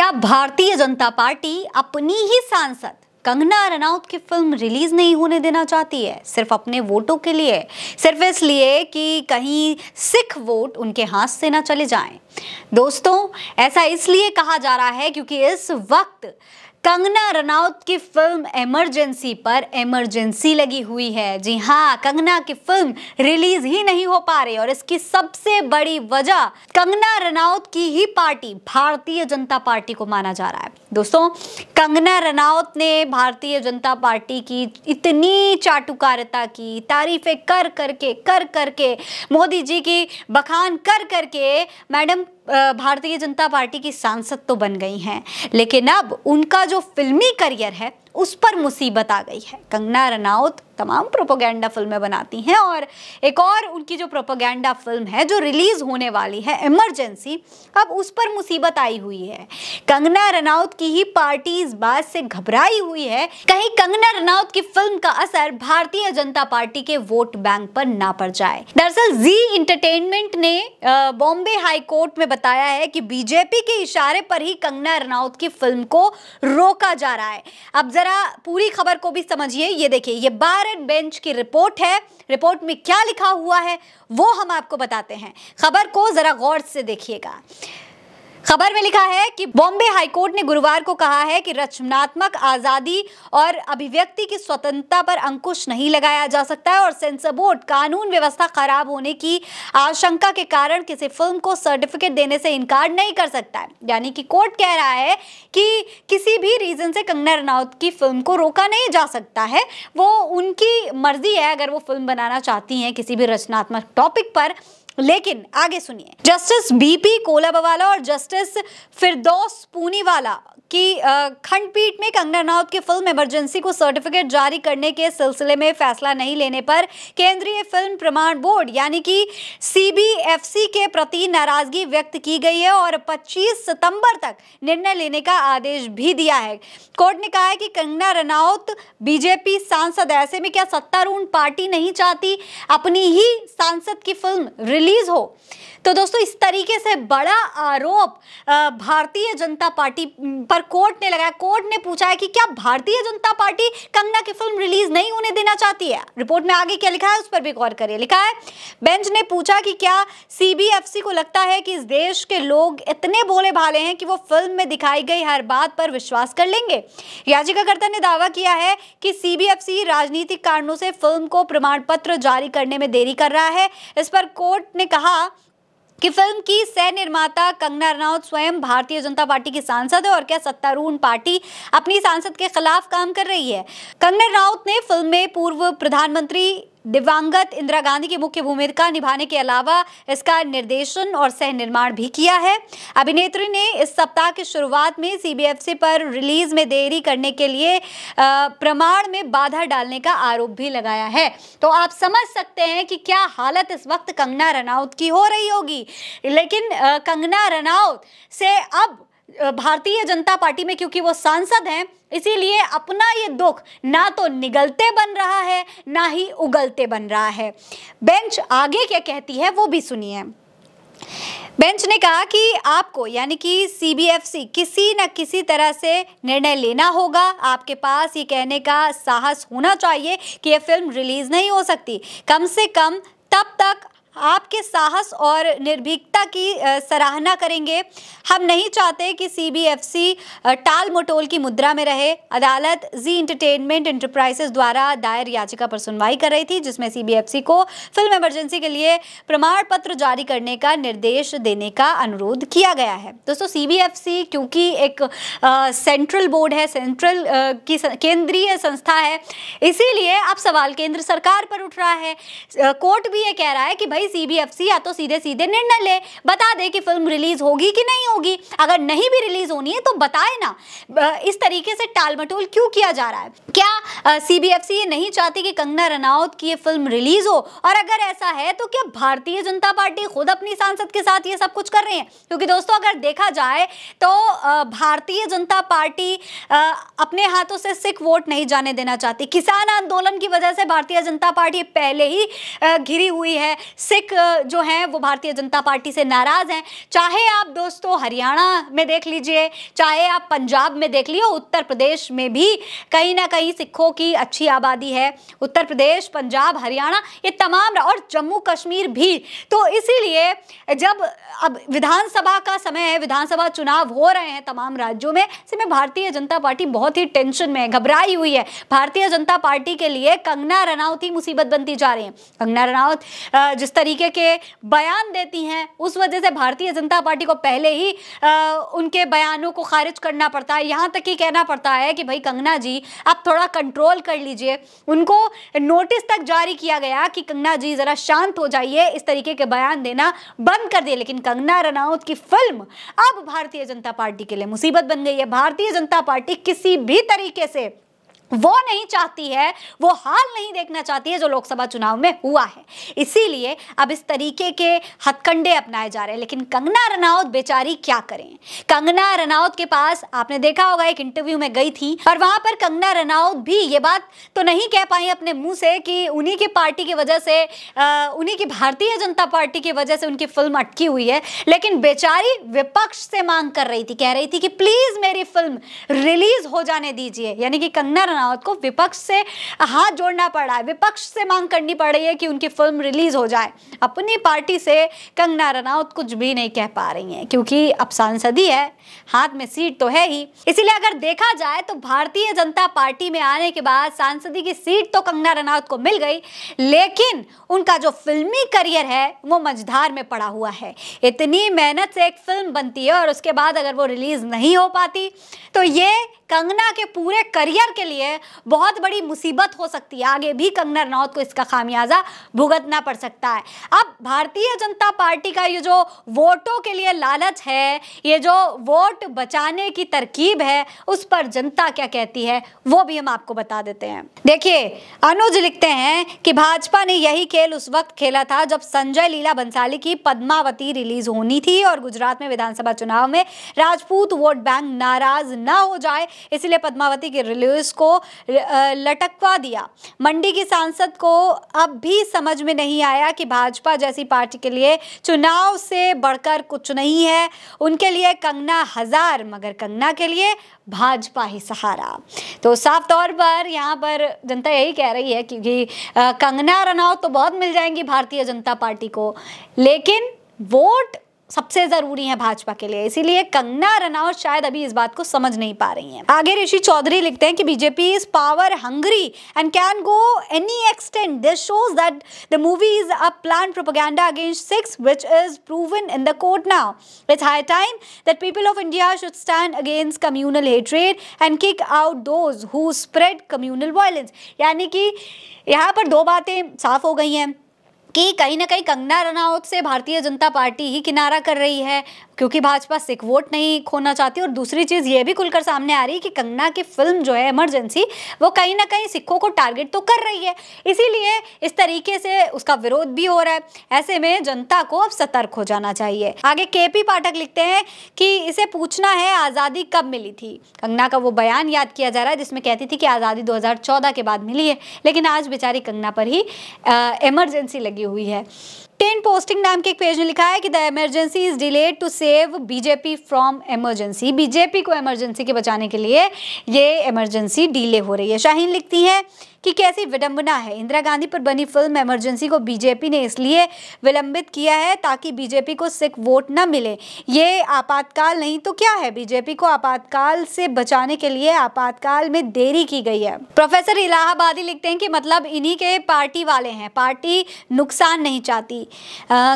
क्या भारतीय जनता पार्टी अपनी ही सांसद कंगना रनौत की फिल्म रिलीज नहीं होने देना चाहती है सिर्फ अपने वोटों के लिए सिर्फ इसलिए कि कहीं सिख वोट उनके हाथ से ना चले जाएं। दोस्तों ऐसा इसलिए कहा जा रहा है क्योंकि इस वक्त कंगना रनौत की फिल्म इमरजेंसी पर इमरजेंसी लगी हुई है जी हाँ कंगना की फिल्म रिलीज ही नहीं हो पा रही और इसकी सबसे बड़ी वजह कंगना रनौत की ही पार्टी भारतीय जनता पार्टी को माना जा रहा है दोस्तों कंगना रनौत ने भारतीय जनता पार्टी की इतनी चाटुकारिता की तारीफें कर करके कर करके मोदी जी की बखान कर करके मैडम भारतीय जनता पार्टी की सांसद तो बन गई हैं लेकिन अब उनका जो फिल्मी करियर है उस पर मुसीबत आ गई है कंगना रनाउत तमाम प्रोपोगेंडा फिल्में बनाती हैं और एक और उनकी जो प्रोपोगेंडा फिल्म है जो रिलीज़ होने वाली है इमरजेंसी अब उस पर मुसीबत आई हुई है कंगना रनाउत की ही पार्टी इस बात से घबराई हुई है कहीं कंगना रनाउत की फिल्म का असर भारतीय जनता पार्टी के वोट बैंक पर ना पड़ जाए दरअसल जी इंटरटेनमेंट ने बॉम्बे हाईकोर्ट में बताया है कि बीजेपी के इशारे पर ही कंगना रनाउत की फिल्म को रोका जा रहा है अब जरा जरा पूरी खबर को भी समझिए ये देखिए ये बारट बेंच की रिपोर्ट है रिपोर्ट में क्या लिखा हुआ है वो हम आपको बताते हैं खबर को जरा गौर से देखिएगा खबर में लिखा है कि बॉम्बे हाईकोर्ट ने गुरुवार को कहा है कि रचनात्मक आज़ादी और अभिव्यक्ति की स्वतंत्रता पर अंकुश नहीं लगाया जा सकता है और सेंसर बोर्ड कानून व्यवस्था खराब होने की आशंका के कारण किसी फिल्म को सर्टिफिकेट देने से इनकार नहीं कर सकता है यानी कि कोर्ट कह रहा है कि किसी भी रीज़न से कंगना रनौत की फिल्म को रोका नहीं जा सकता है वो उनकी मर्जी है अगर वो फिल्म बनाना चाहती हैं किसी भी रचनात्मक टॉपिक पर लेकिन आगे सुनिए जस्टिस बीपी कोलाबवाला और जस्टिस फिरदौस पूनीवाला की खंडपीठ में कंगना रनौत की फिल्म इमरजेंसी को सर्टिफिकेट जारी करने के सिलसिले में फैसला नहीं लेने पर केंद्रीय फिल्म प्रमाण बोर्ड यानी कि सीबीएफसी के प्रति नाराजगी व्यक्त की गई है और 25 सितंबर तक निर्णय लेने का आदेश भी दिया है कोर्ट ने कहा है कि कंगना रनौत बीजेपी सांसद ऐसे में क्या सत्तारूढ़ पार्टी नहीं चाहती अपनी ही सांसद की फिल्म रिलीज रिलीज हो तो दोस्तों इस तरीके से बड़ा आरोप भारतीय जनता पार्टी पर कोर्ट ने लगाया कोर्ट ने पूछा है कि क्या भारतीय जनता पार्टी कंगना की फिल्म रिलीज नहीं होने देना चाहती है रिपोर्ट में आगे क्या लिखा है उस पर भी गौर करिए लिखा है बेंच ने पूछा कि क्या सीबीएफसी को लगता है कि इस देश के लोग इतने भोले भाले हैं कि वो फिल्म में दिखाई गई हर बात पर विश्वास कर लेंगे याचिकाकर्ता ने दावा किया है कि सीबीएफसी राजनीतिक कारणों से फिल्म को प्रमाण पत्र जारी करने में देरी कर रहा है इस पर कोर्ट ने कहा कि फिल्म की सह निर्माता कंगना रनौत स्वयं भारतीय जनता पार्टी की सांसद है और क्या सत्तारूढ़ पार्टी अपनी सांसद के खिलाफ काम कर रही है कंगना रनौत ने फिल्म में पूर्व प्रधानमंत्री दिवंगत इंदिरा गांधी की मुख्य भूमिका निभाने के अलावा इसका निर्देशन और सह निर्माण भी किया है अभिनेत्री ने इस सप्ताह की शुरुआत में सीबीएफसी पर रिलीज में देरी करने के लिए प्रमाण में बाधा डालने का आरोप भी लगाया है तो आप समझ सकते हैं कि क्या हालत इस वक्त कंगना रनाउत की हो रही होगी लेकिन कंगना रनाउत से अब भारतीय जनता पार्टी में क्योंकि वो सांसद हैं इसीलिए अपना ये दुख ना तो निगलते बन रहा है ना ही उगलते बन रहा है बेंच आगे क्या कहती है वो भी सुनिए बेंच ने कहा कि आपको यानी कि सीबीएफसी किसी न किसी तरह से निर्णय लेना होगा आपके पास ये कहने का साहस होना चाहिए कि ये फिल्म रिलीज़ नहीं हो सकती कम से कम तब तक आपके साहस और निर्भीकता की सराहना करेंगे हम नहीं चाहते कि सीबीएफसी टाल मटोल की मुद्रा में रहे अदालत जी इंटरटेनमेंट इंटरप्राइजेस द्वारा दायर याचिका पर सुनवाई कर रही थी जिसमें सीबीएफसी को फिल्म इमरजेंसी के लिए प्रमाण पत्र जारी करने का निर्देश देने का अनुरोध किया गया है दोस्तों सीबीएफसी क्योंकि एक सेंट्रल बोर्ड है सेंट्रल की केंद्रीय संस्था है इसीलिए अब सवाल केंद्र सरकार पर उठ रहा है कोर्ट भी ये कह रहा है कि भाई भाई सीबीएफसी या तो सीधे सीधे निर्णय ले बता दे कि फिल्म रिलीज होगी कि नहीं होगी अगर नहीं भी रिलीज होनी है तो बताए ना इस तरीके से टाल मटोल क्यों किया जा रहा है क्या सीबीएफसी ये नहीं चाहती कि कंगना रनावत की ये फिल्म रिलीज हो और अगर ऐसा है तो क्या भारतीय जनता पार्टी खुद अपनी सांसद के साथ ये सब कुछ कर रहे हैं क्योंकि दोस्तों अगर देखा जाए तो भारतीय जनता पार्टी अपने हाथों से सिख वोट नहीं जाने देना चाहती किसान आंदोलन की वजह से भारतीय जनता पार्टी पहले ही घिरी हुई है सिख जो हैं वो भारतीय जनता पार्टी से नाराज़ हैं चाहे आप दोस्तों हरियाणा में देख लीजिए चाहे आप पंजाब में देख लीजिए उत्तर प्रदेश में भी कहीं ना कहीं सिखों की अच्छी आबादी है उत्तर प्रदेश पंजाब हरियाणा ये तमाम और जम्मू कश्मीर भी तो इसीलिए जब अब विधानसभा का समय है विधानसभा चुनाव हो रहे हैं तमाम राज्यों में इसमें भारतीय जनता पार्टी बहुत ही टेंशन में है घबराई हुई है भारतीय जनता पार्टी के लिए कंगना रनावत ही मुसीबत बनती जा रही है कंगना रनावत जिस तरह तरीके के बयान देती हैं उस वजह से भारतीय जनता पार्टी को पहले ही आ, उनके बयानों को खारिज करना पड़ता है यहाँ तक कि कहना पड़ता है कि भाई कंगना जी आप थोड़ा कंट्रोल कर लीजिए उनको नोटिस तक जारी किया गया कि कंगना जी ज़रा शांत हो जाइए इस तरीके के बयान देना बंद कर दिए लेकिन कंगना रनाउत की फिल्म अब भारतीय जनता पार्टी के लिए मुसीबत बन गई है भारतीय जनता पार्टी किसी भी तरीके से वो नहीं चाहती है वो हाल नहीं देखना चाहती है जो लोकसभा चुनाव में हुआ है इसीलिए अब इस तरीके के हथकंडे अपनाए जा रहे हैं लेकिन कंगना रनावत बेचारी क्या करें कंगना रनावत के पास आपने देखा होगा एक इंटरव्यू में गई थी और वहां पर कंगना रनावत भी ये बात तो नहीं कह पाई अपने मुंह से कि उन्हीं की पार्टी की वजह से उन्हीं की भारतीय जनता पार्टी की वजह से उनकी फिल्म अटकी हुई है लेकिन बेचारी विपक्ष से मांग कर रही थी कह रही थी कि प्लीज मेरी फिल्म रिलीज हो जाने दीजिए यानी कि कंगना रावत को विपक्ष से हाथ जोड़ना पड़ रहा है विपक्ष से मांग करनी पड़ रही है कि उनकी फिल्म रिलीज हो जाए अपनी पार्टी से कंगना रनावत कुछ भी नहीं कह पा रही है क्योंकि अब सांसद ही है हाथ में सीट तो है ही इसीलिए अगर देखा जाए तो भारतीय जनता पार्टी में आने के बाद सांसदी की सीट तो कंगना रनावत को मिल गई लेकिन उनका जो फिल्मी करियर है वो मझधार में पड़ा हुआ है इतनी मेहनत से एक फिल्म बनती है और उसके बाद अगर वो रिलीज नहीं हो पाती तो ये कंगना के पूरे करियर के लिए है बहुत बड़ी मुसीबत हो सकती है आगे भी कंगना रनौत को इसका खामियाजा भुगतना पड़ सकता है अब भारतीय जनता पार्टी का ये जो वोटों के लिए लालच है ये जो वोट बचाने की तरकीब है उस पर जनता क्या कहती है वो भी हम आपको बता देते हैं देखिए अनुज लिखते हैं कि भाजपा ने यही खेल उस वक्त खेला था जब संजय लीला बंसाली की पद्मावती रिलीज होनी थी और गुजरात में विधानसभा चुनाव में राजपूत वोट बैंक नाराज ना हो जाए इसलिए पद्मावती की रिलीज को लटकवा दिया मंडी की सांसद को अब भी समझ में नहीं आया कि भाजपा जैसी पार्टी के लिए चुनाव से बढ़कर कुछ नहीं है उनके लिए कंगना हजार मगर कंगना के लिए भाजपा ही सहारा तो साफ तौर पर यहाँ पर जनता यही कह रही है क्योंकि कंगना रनौत तो बहुत मिल जाएंगी भारतीय जनता पार्टी को लेकिन वोट सबसे जरूरी है भाजपा के लिए इसीलिए कंगना रनावत शायद अभी इस बात को समझ नहीं पा रही हैं आगे ऋषि चौधरी लिखते हैं कि BJP is power hungry and can go any extent this shows that the movie is a plan propaganda against Sikhs which is proven in the court now it's high time that people of India should stand against communal hatred and kick out those who spread communal violence यानी कि यहाँ पर दो बातें साफ हो गई हैं कि कहीं ना कहीं कंगना रनावत से भारतीय जनता पार्टी ही किनारा कर रही है क्योंकि भाजपा सिख वोट नहीं खोना चाहती और दूसरी चीज़ ये भी खुलकर सामने आ रही है कि कंगना की फिल्म जो है इमरजेंसी वो कहीं ना कहीं सिखों को टारगेट तो कर रही है इसीलिए इस तरीके से उसका विरोध भी हो रहा है ऐसे में जनता को अब सतर्क हो जाना चाहिए आगे के पी पाठक लिखते हैं कि इसे पूछना है आज़ादी कब मिली थी कंगना का वो बयान याद किया जा रहा है जिसमें कहती थी कि आज़ादी दो के बाद मिली है लेकिन आज बेचारी कंगना पर ही इमरजेंसी लगी लगी हुई है। टेन पोस्टिंग नाम के एक पेज ने लिखा है कि the Emergency is delayed to save BJP from Emergency BJP को इमरजेंसी के बचाने के लिए ये इमरजेंसी डिले हो रही है शाहीन लिखती हैं कि कैसी विडंबना है इंदिरा गांधी पर बनी फिल्म इमरजेंसी को बीजेपी ने इसलिए विलंबित किया है ताकि बीजेपी को सिख वोट न मिले ये आपातकाल नहीं तो क्या है बीजेपी को आपातकाल से बचाने के लिए आपातकाल में देरी की गई है प्रोफेसर इलाहाबादी लिखते हैं कि मतलब इन्हीं के पार्टी वाले हैं पार्टी नुकसान नहीं चाहती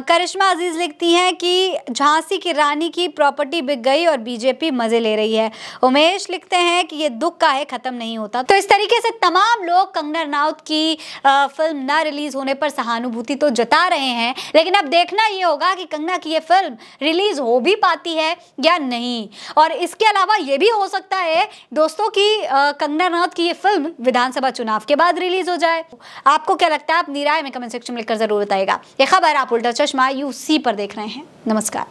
करिश्मा अजीज़ लिखती हैं कि झांसी की रानी की प्रॉपर्टी बिक गई और बीजेपी मज़े ले रही है उमेश लिखते हैं कि ये दुख का है ख़त्म नहीं होता तो इस तरीके से तमाम लोग कंगना रनाउत की फिल्म ना रिलीज़ होने पर सहानुभूति तो जता रहे हैं लेकिन अब देखना ये होगा कि कंगना की ये फिल्म रिलीज़ हो भी पाती है या नहीं और इसके अलावा ये भी हो सकता है दोस्तों की कंगना रनौत की ये फिल्म विधानसभा चुनाव के बाद रिलीज हो जाए आपको क्या लगता है आप निराय में कमेंट सेक्शन में लिखकर जरूर बताएगा खबर बार आप उल्टा चश्मा यू सी पर देख रहे हैं नमस्कार